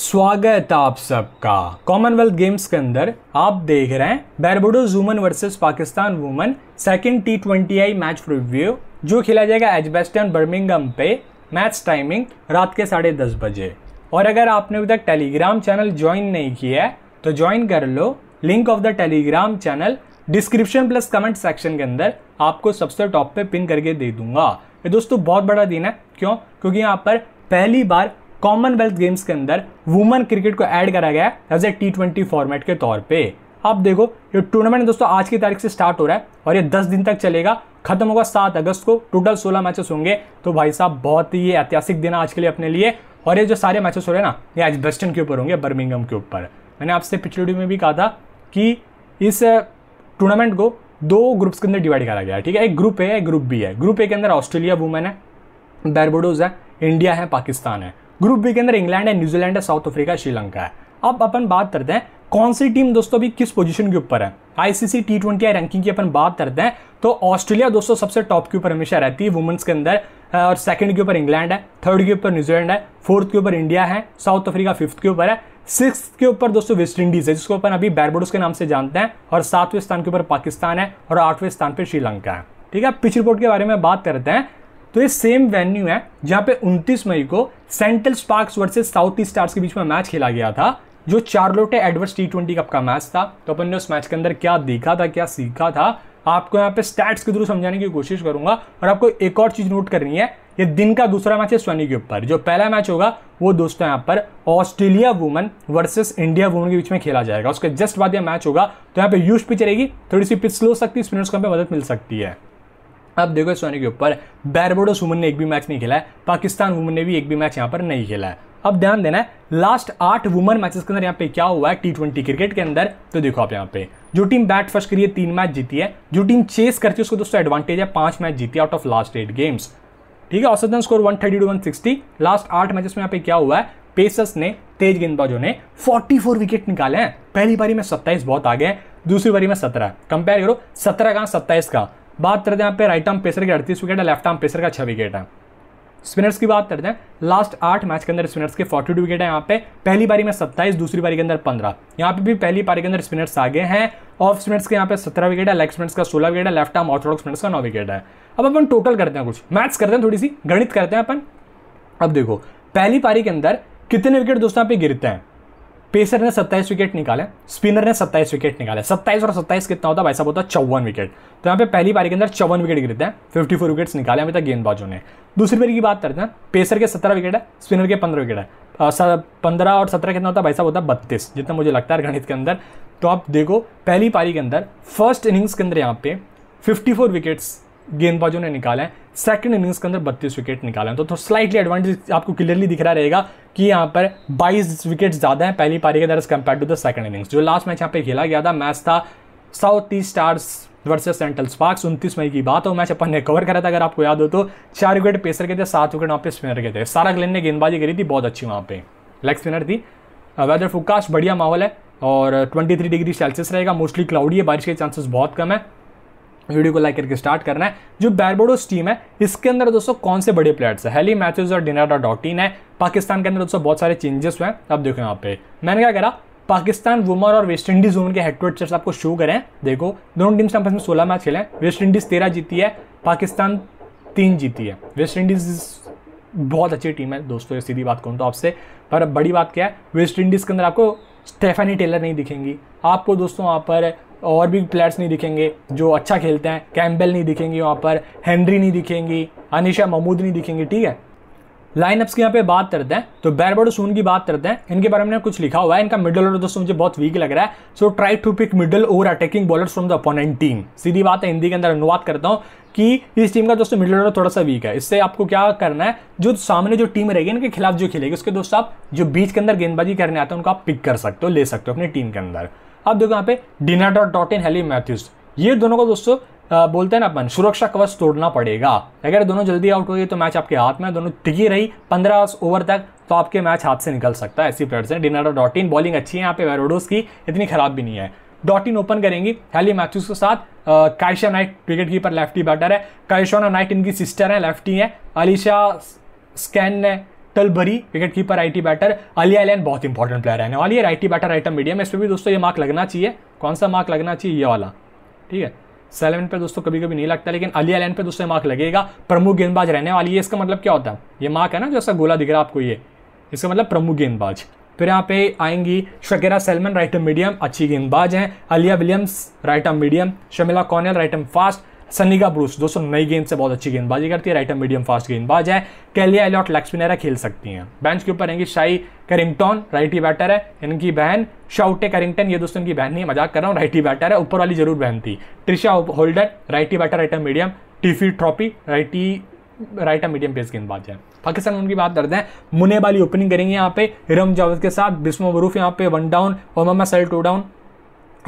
स्वागत है आप सबका कॉमनवेल्थ गेम्स के अंदर आप देख रहे हैं Barbados women versus Pakistan women second T twenty I match review जो खेला जाएगा एजबेस्टन बर्मिंगम पे मैच टाइमिंग रात के साढ़े दस बजे और अगर आपने अभी तक टेलीग्राम चैनल ज्वाइन नहीं किया है तो ज्वाइन कर लो link of the Telegram channel description plus comment section के अंदर आपको सबसे टॉप पे पिन करके दे दूंगा ये दोस्तों बहुत बड़ा दिन है क्यों क्योंकि यहाँ पर पहली बार कॉमनवेल्थ गेम्स के अंदर वुमेन क्रिकेट को ऐड करा गया है as a T twenty format के तौर पे अब देखो ये टूर्नामेंट दोस्तों आज की तारीख से स्टार्ट हो रहा है और ये 10 दिन तक चलेगा खत्म होगा 7 अगस्त को टोटल 16 मैचेस होंगे तो भाई साहब बहुत ही ऐतिहासिक दिन आज के लिए अपने लिए और ये जो सारे मैचेस हो रहे हैं ना ये आज वेस्टर्न के ऊपर होंगे बर्मिंगम के ऊपर मैंने आपसे पिछले वीडियो में भी कहा था कि इस टूर्नामेंट को दो ग्रुप्स के अंदर डिवाइड करा गया है ठीक है एक ग्रुप है एक ग्रुप बी है ग्रुप ए के अंदर ऑस्ट्रेलिया वुमेन है बैरबोडोज है इंडिया है पाकिस्तान है ग्रुप बी के अंदर इंग्लैंड है न्यूजीलैंड है साउथ अफ्रीका श्रीलंका है अब अपन बात करते हैं कौन सी टीम दोस्तों अभी किस पोजीशन के ऊपर है ICC T twenty I ranking की अपन बात करते हैं तो ऑस्ट्रेलिया दोस्तों सबसे टॉप के ऊपर हमेशा रहती है वुमेंस के अंदर और सेकंड के ऊपर इंग्लैंड है थर्ड के ऊपर न्यूजीलैंड है फोर्थ के ऊपर इंडिया है साउथ अफ्रीका फिफ्थ के ऊपर है सिक्स के ऊपर दोस्तों वेस्ट इंडीज है जिसको अपन अभी बैरबोडोस के नाम से जानते हैं और सातवें स्थान के ऊपर पाकिस्तान है और आठवें स्थान पर श्रीलंका है ठीक है पिच रिपोर्ट के बारे में बात करते हैं तो ये सेम वेन्यू है जहाँ पे 29 मई को central sparks versus south east stars के बीच में मैच खेला गया था जो Charlotte Edwards T twenty cup का मैच था तो अपन ने उस मैच के अंदर क्या देखा था क्या सीखा था आपको यहाँ पे स्टैट्स के थ्रू समझाने की कोशिश करूंगा और आपको एक और चीज़ नोट करनी है ये दिन का दूसरा मैच है सोनी के ऊपर जो पहला मैच होगा वो दोस्तों यहाँ पर Australia women versus India women के बीच में खेला जाएगा उसके जस्ट बाद यह मैच होगा तो यहाँ पे यूज पिच रहेगी थोड़ी सी पिच स्लो सकती है स्पिनर्स को मदद मिल सकती है आप देखो सोने के ऊपर बैरबोडोस वुमन ने एक भी मैच नहीं खेला है पाकिस्तान वुमन ने भी एक भी मैच यहाँ पर नहीं खेला है अब ध्यान देना है लास्ट आठ वुमन मैचेस के अंदर यहाँ पे क्या हुआ है टी ट्वेंटी क्रिकेट के अंदर तो देखो आप यहाँ पे जो टीम बैट फर्स्ट करिए तीन मैच जीती है जो टीम चेस करती है उसको दोस्तों एडवांटेज है पांच मैच जीती है out of last eight games ठीक है औसतन score one thirty two one sixty last आठ मैचेस में यहाँ पे क्या हुआ है पेसर्स ने तेज गेंदबाजों ने 44 विकेट निकाले हैं पहली बारी में 27 बहुत आगे हैं दूसरी बारी में 17 कंपेयर करो 17 का 27 का बात करते हैं यहाँ पे राइट आर्म पेसर के अड़तीस विकेट है लेफ्ट आर्म पेसर का छह विकेट है स्पिनर्स की बात करते हैं लास्ट आठ मैच के अंदर स्पिनर्स के फोर्टी टू विकेट है यहाँ पे पहली बारी में सत्ताईस दूसरी बारी के अंदर पंद्रह यहाँ पे भी पहली बारी के अंदर स्पिनर्स आगे हैं ऑफ स्पिनर्स के यहाँ पे सत्रह विकेट है लेग स्पिनर्स का सोलह विकेट है लेफ्ट आर्म ऑर्थोडॉक्स स्पिनर्स का नौ विकेट है अब अपन टोटल करते हैं कुछ मैच करते हैं थोड़ी सी गणित करते हैं अपन अब देखो पहली पारी के अंदर कितने विकेट दोस्तों यहाँ पे गिरते हैं पेसर ने सत्ताईस विकेट निकाले स्पिनर ने सत्ताईस विकेट निकाले सत्ताईस और सत्ताईस कितना होता है भाई साहब होता है चौवन विकेट तो यहाँ पे पहली पारी के अंदर चौवन विकेट गिरते हैं फिफ्टी फोर विकेट्स निकाले अभी तक गेंदबाजों ने दूसरी पारी की बात करते हैं पेसर के सत्रह विकेट है स्पिनर के पंद्रह विकेट है पंद्रह और सत्रह कितना होता है भाई साहब होता है बत्तीस जितना मुझे लगता है गणित के अंदर तो आप देखो पहली पारी के अंदर फर्स्ट इनिंग्स के अंदर यहाँ पे 54 विकेट्स गेंदबाजों ने निकाला है सेकंड इनिंग्स के अंदर बत्तीस विकेट निकाले हैं तो, तो स्लाइटली एडवांटेज आपको क्लियरली दिख रहा रहेगा कि यहाँ पर 22 विकेट ज़्यादा है पहली पारी के अंदर as compared to the second innings जो लास्ट मैच यहाँ पे खेला गया था मैच था south east stars versus central sparks उनतीस मई की बात हो मैच अपन ने कवर करा था अगर आपको याद हो तो चार विकेट पेसर के थे सात विकेट वहाँ पे स्पिनर के थे सारा ग्लेन ने गेंदबाजी करी थी बहुत अच्छी वहाँ पे लेग स्पिनर थी वेदर uh, फोकास्ट बढ़िया माहौल है और 23 डिग्री सेल्सियस रहेगा मोस्टली क्लाउडी है बारिश के चांसेस बहुत कम है वीडियो को लाइक करके स्टार्ट करना है जो बैरबोडोस टीम है इसके अंदर दोस्तों कौन से बड़े प्लेयर्स है हेली मैथ्यूज और डिनाडा डॉटीन है पाकिस्तान के अंदर दोस्तों बहुत सारे चेंजेस हुए हैं अब देखो यहाँ पे मैंने क्या करा पाकिस्तान वुमन और वेस्ट इंडीज वुमन के हेड आपको शो करें देखो दोनों टीम्स ने आपस में सोलह मैच खेले हैं वेस्ट इंडीज तेरह जीती है पाकिस्तान तीन जीती है वेस्ट इंडीज बहुत अच्छी टीम है दोस्तों सीधी बात कहूँ तो आपसे पर बड़ी बात क्या है वेस्ट इंडीज़ के अंदर आपको स्टेफनी टेलर नहीं दिखेंगी आपको दोस्तों वहाँ आप पर और भी प्लेयर्स नहीं दिखेंगे जो अच्छा खेलते हैं कैम्बेल नहीं दिखेंगे वहाँ पर हेनरी नहीं दिखेंगी अनिशा महमूद नहीं दिखेंगी ठीक है लाइनअप्स की यहाँ पे बात करते हैं तो बैरबोडो सून की बात करते हैं इनके बारे में कुछ लिखा हुआ है इनका मिडल ऑर्डर दोस्तों मुझे बहुत वीक लग रहा है so try to pick middle over attacking bowler from the opponent team सीधी बात है हिंदी के अंदर अनुवाद करता हूँ कि इस टीम का दोस्तों मिडल ऑर्डर थोड़ा सा वीक है इससे आपको क्या करना है जो सामने जो टीम रहेगी इनके खिलाफ जो खेलेगी उसके दोस्तों आप जो बीच के अंदर गेंदबाजी करने आते हैं उनको आप पिक कर सकते हो ले सकते हो अपनी टीम के अंदर अब देखो यहाँ पे Deandra Dottin Hayley Matthews ये दोनों को दोस्तों बोलते हैं ना अपन सुरक्षा कवच तोड़ना पड़ेगा अगर दोनों जल्दी आउट हो गए तो मैच आपके हाथ में दोनों टिकी रही पंद्रह ओवर तक तो आपके मैच हाथ से निकल सकता है ऐसी प्लेयर से डिना डॉट इन बॉलिंग अच्छी है यहाँ पे वेरोडोस की इतनी खराब भी नहीं है डॉट इन ओपन करेंगी हेली मैथ्यूज के साथ Kycia Knight wicket keeper lefty batter है कैशोना नाइट इनकी सिस्टर है लेफ्टी है अलीशा स्कैन ने टलबरी विकेट कीपर आई टी बैटर अली आलियान बहुत इंपॉर्टेंट प्लेयर रहने वाली है राइटी बैटर राइटम मीडियम इस पर भी दोस्तों ये मार्क लगना चाहिए कौन सा मार्क लगना चाहिए ये वाला ठीक है सेलेवन पे दोस्तों कभी कभी नहीं लगता लेकिन अली आलियान पे दोस्तों मार्क लगेगा प्रमुख गेंदबाज रहने वाली है इसका मतलब क्या होता है ये मार्क है ना जो ऐसा गोला दिख रहा है आपको ये इसका मतलब प्रमुख गेंदबाज फिर यहाँ पे आएंगी शकेरा सेलमन राइट मीडियम अच्छी गेंदबाज हैं Aaliyah Williams right medium Shamilia Connell right fast Shanika Bruce दोस्तों नई गेंद से बहुत अच्छी गेंदबाजी करती है राइट एंड मीडियम फास्ट गेंदबाज है कैलिया एलॉट लक्ष्मीनेरा खेल सकती हैं बेंच के ऊपर रहेंगी शाही राइट राइटी बैटर है इनकी बहन शाउटे करिंगटन ये दोस्तों इनकी बहन नहीं मजाक कर रहा हूँ राइटी बैटर है ऊपर वाली जरूर बहन थी Trisha Holder righty batter right and medium टीफी ट्रॉफी righty right arm medium pace गेंदबाज है पाकिस्तान उनकी बात करते हैं मुनेबाली ओपनिंग करेंगे यहाँ पे हिरम जावेद के साथ बिस्मो बरूफ यहाँ पे one down Omaima Sohail two down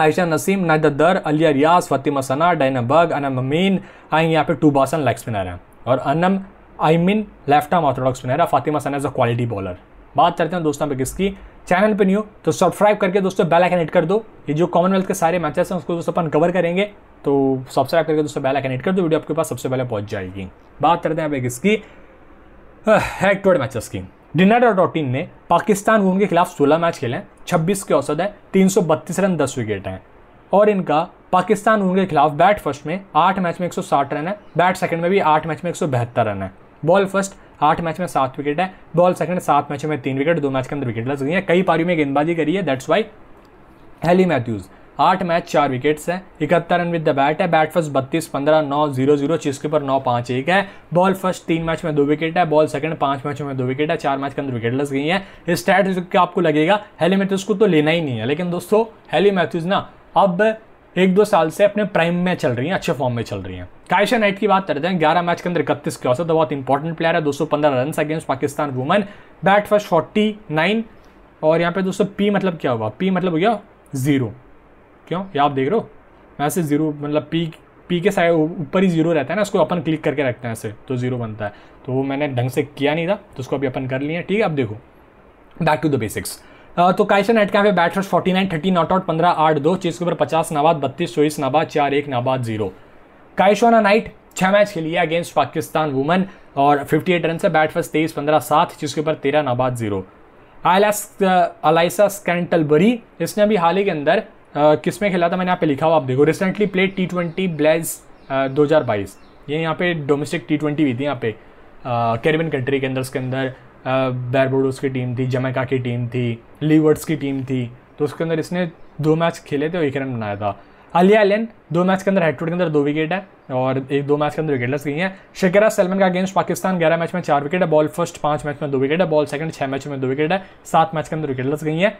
Ayesha Naseem Nida Dar Aliya Riaz Fatima Sana Diana Baig Anam Amin आई यहाँ पे टू बासन लेग स्पिनर हैं और Anam Amin left arm orthodox spinner है Fatima Sana is a quality bowler बात करते हैं दोस्तों पे किसकी चैनल पे नहीं हो तो सब्सक्राइब करके दोस्तों बेल आइकन हिट कर दो ये जो कॉमनवेल्थ के सारे मैचेस हैं उसको दोस्तों अपन कवर करेंगे तो सब्सक्राइब करके दोस्तों बेल आइकन हिट कर दो वीडियो आपके पास सबसे पहले पहुंच जाएगी बात करते हैं अब किसकी हेड टू हेड मैचेस की डिनर डॉटिन ने पाकिस्तान वून के खिलाफ सोलह मैच खेले हैं छब्बीस के औसत है तीन रन दस विकेट हैं और इनका पाकिस्तान उनके खिलाफ बैट फर्स्ट में आठ मैच में साठ रन है बैट सेकंड में भी आठ मैच में एक रन है बॉल फर्स्ट आठ मैच में सात विकेट है बॉल सेकंड सात मैचों में तीन विकेट दो मैच के अंदर विकेट लग गई है कई पारियों में गेंदबाजी करी है दैट्स वाई हेली मैथ्यूज़ आठ मैच चार विकेट्स हैं इकहत्तर रन विद द बैट है बैट फर्स्ट बत्तीस पंद्रह नौ जीरो जीरो चीज के ऊपर नौ पाँच एक है बॉल फर्स्ट तीन मैच में दो विकेट है बॉल सेकंड पांच मैचों में दो विकेट है चार मैच के अंदर विकेट लस गई है इस स्टैट के आपको लगेगा हेली मैथ्यूज को तो लेना ही नहीं है लेकिन दोस्तों हेली मैथ्यूज ना अब एक दो साल से अपने प्राइम में चल रही हैं अच्छे फॉर्म में चल रही हैं कायशा नाइट की बात करते हैं ग्यारह मैच के अंदर इकतीस है औसत बहुत इंपॉर्टेंट प्लेयर है दो सौ पंद्रह run against Pakistan women bat first forty nine और यहाँ पे दोस्तों पी मतलब क्या हुआ पी मतलब हो गया जीरो क्यों ये आप देख रहे हो मैं ऐसे ज़ीरो मतलब पी पी के साइड ऊपर ही जीरो रहता है ना उसको अपन क्लिक करके रखते हैं ऐसे तो जीरो बनता है तो वो मैंने ढंग से किया नहीं था तो उसको अभी अपन कर लिए ठीक है अब देखो बैक टू द बेसिक्स तो काइसन एट कैफे बैट रश forty nine thirty not out पंद्रह आठ दो चीज के ऊपर पचास नाबाद बत्तीस चौबीस नाबाद चार एक नाबाद जीरो काइशवाना नाइट छः मैच खेली है अगेंस्ट पाकिस्तान वुमन और फिफ्टी एट रन से बैट फर्स्ट तेईस पंद्रह सात जिसके ऊपर तेरह नाबाद जीरो आई अलाइसा स्कैंटलबरी इसने अभी हाल ही के अंदर किस में खेला था मैंने यहाँ पे लिखा हुआ आप देखो recently play T twenty blaze दो हज़ार बाईस ये यहाँ पे डोमेस्टिक टी ट्वेंटी हुई थी यहाँ पे कैरिबियन कंट्री के अंदर उसके अंदर बैरबोडोस की टीम थी जमैका की टीम थी लीवर्ड्स की टीम थी तो उसके अंदर इसने दो मैच खेले थे और एक रन बनाया था अलिया एलन दो मैच के अंदर हेडफोड के अंदर दो विकेट है और एक दो मैच के अंदर विकेटलेस गई हैं शिकरा सलमन का अगेंस्ट पाकिस्तान ग्यारह मैच में चार विकेट है बॉल फर्स्ट पाँच मैच में दो विकेट है बॉल सेकंड छः मैच में दो विकेट है सात मैच के अंदर विकेटलेस गई हैं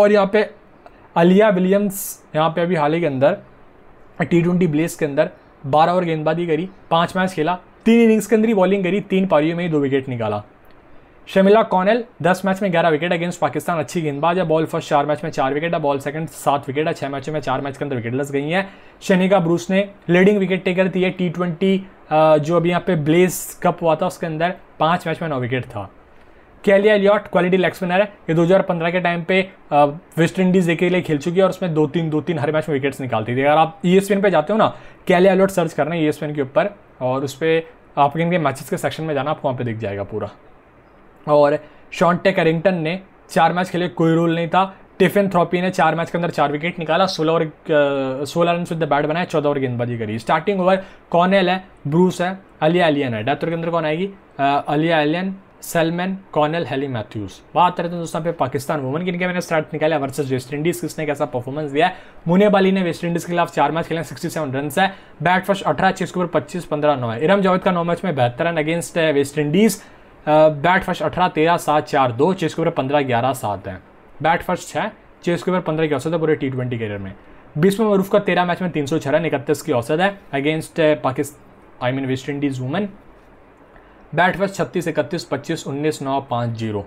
और यहाँ पे अलिया विलियम्स यहाँ पे अभी हाल ही के अंदर टी ट्वेंटी ब्लेस के अंदर बारह ओवर गेंदबाजी करी पाँच मैच खेला तीन इनिंग्स के अंदर ही बॉलिंग करी तीन पारियों में ही दो विकेट निकाला शमिला कॉनल दस मैच में ग्यारह विकेट अगेंस्ट पाकिस्तान अच्छी गेंदबाज है बॉल फर्स्ट चार मैच में चार विकेट है बॉल सेकंड सात विकेट है छह मैचों में चार मैच के अंदर विकेट लस गई हैं शनिका ब्रूस ने लीडिंग विकेट टेकर दी है टी ट्वेंटी जो अभी यहाँ पे ब्लेस कप हुआ था उसके अंदर पाँच मैच में नौ विकेट था कैलिया एलियॉट क्वालिटी लेग स्पिनर है ये 2015 के टाइम पे वेस्ट इंडीज के लिए खेल चुकी है और उसमें दो तीन दो तीन हर मैच में विकेट्स निकालती थी अगर आप ई e एस पे जाते हो ना कैली एलियॉट सर्च करना ई e एस के ऊपर और उस पर आप इनके मैचेस के सेक्शन में जाना आपको वहाँ पर दिख जाएगा पूरा और शॉन टेक ने चार मैच खेले कोई रूल नहीं था टिफिन थ्रॉपी ने चार मैच के अंदर चार विकेट निकाला सोलह ओवर सोलह रन से बैट बनाया चौदह ओवर गेंदबाजी करी स्टार्टिंग ओवर कॉनेल है ब्रूस है अलिया एलियन है डेथ के अंदर कौन आएगी Aaliyah Alleyne Selman Connell Hayley Matthews बात करते हैं तो दोस्तों पे पाकिस्तान वुमन की मैंने स्टार्ट निकाला वर्सेस वेस्ट इंडीज किसने कैसा परफॉर्मेंस दिया है मुने बाली ने वेस्ट इंडीज के खिलाफ चार मैच खेले सिक्सटी सेवन रन है बैट फर्स्ट अठारह छह स्कोर पच्चीस पंद्रह नौ है इरम जावेद का नौ मैच में बेहतर रन अगेंस्ट है वेस्ट इंडीज बैट फर्स्ट अठारह तेरह सात चार दो छह स्कोर पंद्रह ग्यारह सात है बैट फर्स्ट छः छह स्कोर पंद्रह की औसत है पूरे टी ट्वेंटी करियर में बीसवें मरूफ का तेरह मैच में तीन सौ छह रन इकतीस की औसत है against Pakistan I mean West Indies women bat first छत्तीस इकतीस पच्चीस उन्नीस नौ पाँच जीरो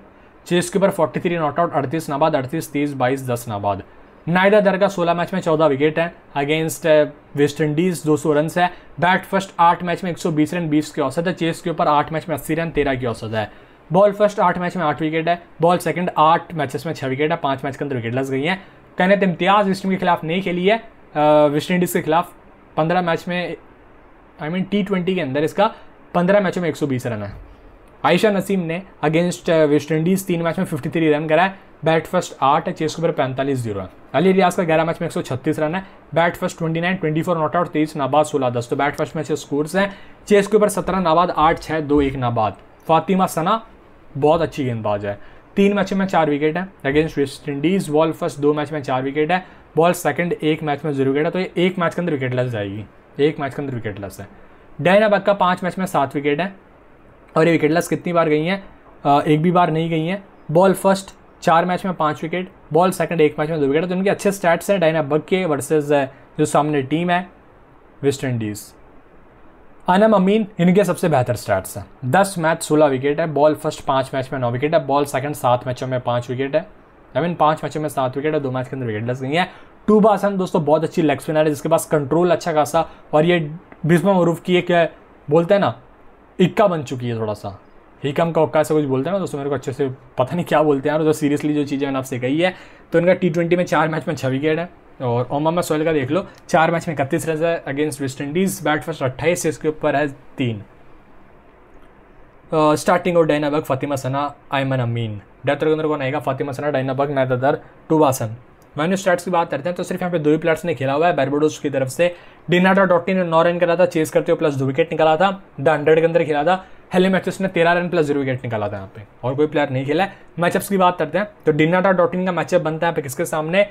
चेस के ऊपर फोर्टी थ्री नॉट आउट अड़तीस नाबाद अड़तीस तीस बाईस दस नाबाद नायदा दर का सोलह मैच में चौदह विकेट हैं अगेंस्ट वेस्ट इंडीज दो सौ रन है बैट फर्स्ट आठ मैच में एक सौ बीस रन बीस की औसत है चेस के ऊपर आठ मैच में अस्सी रन तेरह की औसत है बॉल फर्स्ट आठ मैच में आठ विकेट है बॉल सेकंड आठ मैचेस में छः विकेट है पांच मैच के अंदर विकेट लस गई हैं कहने इम्तियाज वेस्ट के खिलाफ नहीं खेली है वेस्ट इंडीज़ के खिलाफ पंद्रह मैच में आई मीन टी ट्वेंटी के अंदर इसका पंद्रह मैचों में एक रन है आयशा नसीम ने अगेंस्ट वेस्ट इंडीज़ तीन मैच में फिफ्टी रन कराया बैट फर्स्ट आठ है चेस ऊपर पैंतालीस जीरो रन अली रियाज का ग्यारह मैच में 136 रन है बैट फर्स्ट 29 24 नॉट आउट तेईस नाबाद 16 दस तो बैट फर्स्ट में छः स्कोर्स हैं चेस के ऊपर सत्रह नाबाद आठ छः दो एक नाबाद फातिमा सना बहुत अच्छी गेंदबाज है तीन मैचों में चार विकेट है against West Indies ball first दो मैच में चार विकेट है बॉल सेकंड एक मैच में जीरो विकेट है तो एक मैच के अंदर विकेट लस जाएगी एक मैच के अंदर विकेट है डैन अब का पाँच मैच में सात विकेट हैं और ये विकेट लस कितनी बार गई हैं एक भी बार नहीं गई हैं बॉल फर्स्ट चार मैच में पाँच विकेट बॉल सेकंड एक मैच में दो विकेट तो इनके अच्छे स्टैट्स हैं डाइना बग के वर्सेज जो सामने टीम है वेस्ट इंडीज़ अनम अमीन इनके सबसे बेहतर स्टार्ट्स हैं दस मैच सोलह विकेट है बॉल फर्स्ट पाँच मैच में नौ विकेट है बॉल सेकंड सात मैचों में पाँच विकेट है आई मीन पाँच मैचों में सात विकेट है दो मैच के अंदर विकेट लस गई है टू हसन दोस्तों बहुत अच्छी लेग स्पिनर है जिसके पास कंट्रोल अच्छा खासा और ये भीष्मा मरूफ की एक है बोलते हैं ना इक्का बन चुकी है थोड़ा सा हिकम का उक्का से कुछ बोलते हैं ना दोस्तों मेरे को अच्छे से पता नहीं क्या बोलते हैं और जो सीरियसली जो चीज़ें मैंने आपसे कही है तो इनका टी ट्वेंटी में चार मैच में छः विकेट है और ओमामा सोहेल का देख लो चार मैच में इकतीस रन है against West Indies bat first अट्ठाईस इसके ऊपर है तीन स्टार्टिंग और डाइनाबर्ग फातिमा सना आयमन अमीन डेथ रविंद्र कौन आएगा फातिमा सना डाइनाबर्ग नायदादर टूबासन वेन्यू स्टार्ट की बात करते हैं तो सिर्फ यहाँ पे दो ही प्लेयर्स ने खेला हुआ है बैरबोडोस की तरफ से डिनाडा डॉटी ने नौ रन करा था चेस करते हुए प्लस दो विकेट निकाला था द हंड्रेड के अंदर खेला था हेली मैचेस ने तेरह रन प्लस जीरो विकेट निकाला था यहाँ पे और कोई प्लेयर नहीं खेला है मैचअप्स की बात करते हैं तो डिनाडा डॉटिन का मैचअप बनता है किसके सामने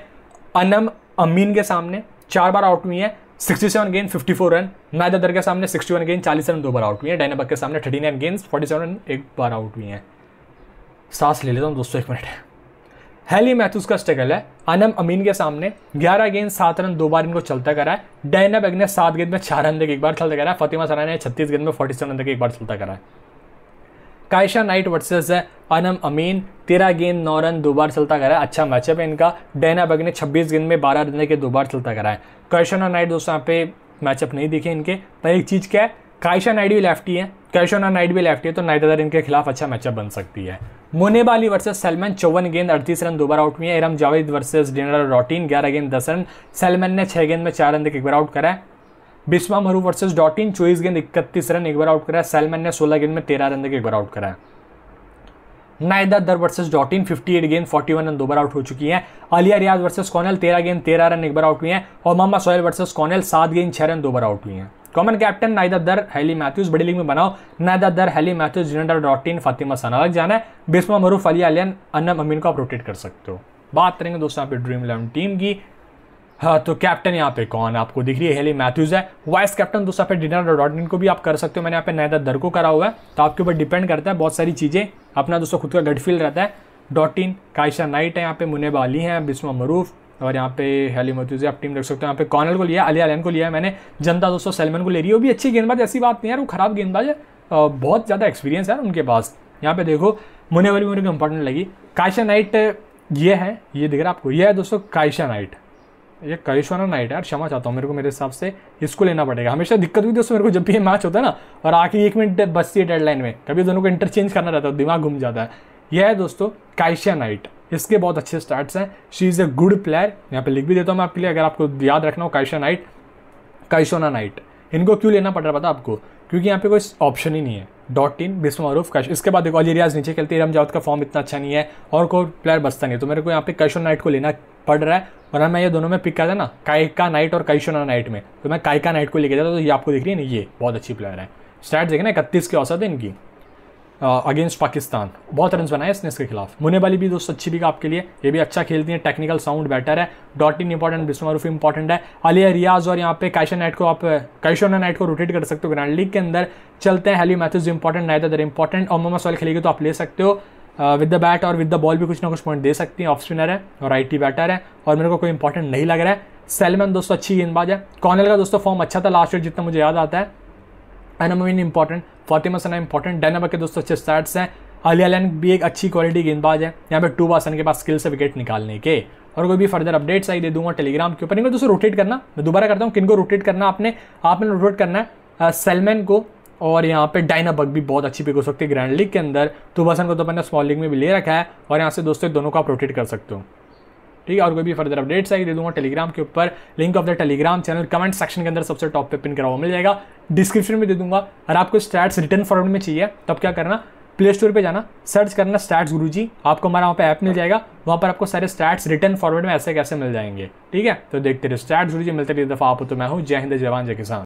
अनम अमीन के सामने चार बार आउट हुई है 67 गेंद 54 रन मैद अदर के सामने 61 गेंद 40 रन दो बार आउट हुई है डायनाबक के सामने 39 गेंद 47 रन एक बार आउट हुई है सांस ले लेता हूँ दोस्तों एक मिनट हैली मैथ्यूज का स्ट्रगल है अनम अमीन के सामने 11 गेंद सात रन दो बार इनको चलता करा है डैना बैग ने सात गेंद में चार रन तक एक बार चलता करा है फतिमा सराय ने छत्तीस गेंद में फोर्टी सेवन तक एक बार चलता करा है कायशा नाइट वर्सेस है अनम अमीन तेरह गेंद नौ रन दो बार चलता करा है अच्छा मैचअप है इनका डैना बैग ने छब्बीस गेंद में बारह रन के दो बार चलता करा है कायशाना नाइट दोस्तों यहाँ पे मैचअप नहीं दिखे इनके पर एक चीज़ क्या है काइशा नाइट भी लेफ्टी है कैशोना नाइट भी लेफ्टी है तो अदर इनके खिलाफ अच्छा मैचअप बन सकती है मोनेबाली वर्सेस सेलमैन चौवन गेंद अड़तीस रन बार आउट हुई है Iram Javed versus Deandra Dottin ग्यारह गेंद दस रन सेलमैन ने छः गेंद में चार रन देख एक बार आउट करा है बिस्वा मरू वर्सेस डॉटिन चौबीस गेंद इकतीस रन एक बार आउट करा है सेलमैन ने सोलह गेंद में तेरह रन देख एक बार आउट करा है नायदा दर वर्सेस डॉटिन 58 गेंद 41 रन दो बार आउट हो चुकी है अलिया रियाज वर्सेस कॉनल 13 गेंद 13 रन एक बार आउट हुई है और मामा सोहेल वर्सेस कॉनल सात गेंद 6 रन दो बार आउट हुई हैं common captain Nida Dar Hayley Matthews बड़ी लीग में बनाओ Nida Dar Hayley Matthews Deandra Dottin Fatima Sana अलग जाना है बिस्मा मरूफ अली अलियन अन्नम अमीन को आप रोटेट कर सकते हो बात करेंगे दोस्तों यहाँ पे ड्रीम इलेवन टीम की हाँ तो कैप्टन यहाँ पे कौन है आपको दिख रही है हेली मैथ्यूज है वाइस कैप्टन दोस्तों पे डिनर इन को भी आप कर सकते हो मैंने यहाँ पे नायदा दर को करा हुआ है तो आपके ऊपर डिपेंड करता है बहुत सारी चीज़ें अपना दोस्तों खुद का गट फील रहता है डॉटिन काइशा नाइट है यहाँ पे मुनेबा अली हैं बिस्मा मरूफ और यहाँ पे हेली मोती आप टीम देख सकते हो यहाँ पे कॉर्नर को लिया अली आलियन को लिया है मैंने जनता दोस्तों सलमन को ले रही है वो भी अच्छी गेंदबाज ऐसी बात नहीं है वो खराब गेंदबाज है बहुत ज़्यादा एक्सपीरियंस है उनके पास यहाँ पे देखो मुने भी मेरे को इंपॉर्टेंट लगी काइशा नाइट ये है ये दिख रहा है आपको ये है दोस्तों काइशा नाइट ये करिश्वाना नाइट यार क्षमा चाहता हूँ मेरे को मेरे हिसाब से इसको लेना पड़ेगा हमेशा दिक्कत हुई दोस्तों मेरे को जब भी ये मैच होता है ना और आखिर एक मिनट बचती है डेडलाइन में कभी दोनों को इंटरचेंज करना रहता है दिमाग घूम जाता है यह है दोस्तों काइशा नाइट इसके बहुत अच्छे स्टार्ट्स हैं she is a good player यहाँ पे लिख भी देता हूँ मैं आपके लिए अगर आपको याद रखना हो काइशा नाइट काइशोना नाइट इनको क्यों लेना पड़ रहा पता आपको क्योंकि यहाँ पे कोई ऑप्शन ही नहीं है डॉट इन बिस्म आरूफ कैश इसके बाद देखो अलीरियाज नीचे खेलते हैं रमजावत का फॉर्म इतना अच्छा नहीं है और कोई प्लेयर बचता नहीं तो मेरे को यहाँ पे कैशो नाइट को लेना पड़ रहा है वरना मैं ये दोनों में पिक कर ना कायका नाइट और कैशोना नाइट में तो मैं कायका नाइट को लेके जाता तो ये आपको दिख रही है ना ये बहुत अच्छी प्लेयर है स्टार्ट देखें ना इकतीस की औसत है इनकी अगेंस्ट पाकिस्तान बहुत रन बनाए इसने इसके खिलाफ मुने वाली भी दोस्त अच्छी भी आपके लिए ये भी अच्छा खेलती है टेक्निकल साउंड बेटर है डॉट इन इंपॉर्टेंट बिस्मा इंपॉर्टेंट है अलिया रियाज और यहाँ पे कैशन नाइट को आप कैशन नाइट को रोटेट कर सकते हो ग्रैंड लीग के अंदर चलते हैं Hayley Matthews important Knight other important और मोमस वाले खेलेगी तो आप ले सकते हो विद द बैट और विद द बॉल भी कुछ ना कुछ पॉइंट दे सकती हैं ऑफ स्पिनर है और टी बैटर है और मेरे को कोई इंपॉर्टेंट नहीं लग रहा है सेलमैन दोस्तों अच्छी गेंदबाज है कॉर्नल का दोस्तों फॉर्म अच्छा था लास्ट ईयर जितना मुझे याद आता है पैनामोमिन इंपॉर्टेंट फातिमा सना इंपॉर्टेंट डायनामा के दोस्तों अच्छे स्टार्ट्स हैं अली अलैन भी एक अच्छी क्वालिटी गेंदबाज है यहाँ पे टू बासन के पास स्किल से विकेट निकालने के और कोई भी फर्दर अपडेट्स आई दे दूंगा टेलीग्राम के ऊपर इनको दोस्तों रोटेट करना मैं दोबारा करता हूँ किनको रोटेट करना आपने आपने रोटेट करना है सेलमैन को और यहाँ पे डायनाबग भी बहुत अच्छी पिक हो सकती है ग्रैंड लीग के अंदर तो बसन को तो मैंने स्मॉल लीग में भी ले रखा है और यहाँ से दोस्तों दोनों को आप रोटेट कर सकते हो ठीक है और कोई भी फर्दर अपडेट्स आएगी दे दूंगा टेलीग्राम के ऊपर link of the Telegram channel comment section के अंदर सबसे टॉप पे पिन करा हुआ मिल जाएगा डिस्क्रिप्शन में दे दूंगा अगर आपको स्टैट्स रिटर्न फॉर्मेट में चाहिए तो आप क्या करना प्ले स्टोर पर जाना सर्च करना स्टैट्स गुरु जी आपको हमारा वहाँ पर ऐप मिल जाएगा वहाँ पर आपको सारे स्टैट्स रिटर्न फॉर्मेट में ऐसे कैसे मिल जाएंगे ठीक है तो देखते रहे स्टैट्स गुरु जी मिलते रहिए दफा आप तो मैं हूँ जय हिंद जवान जय किसान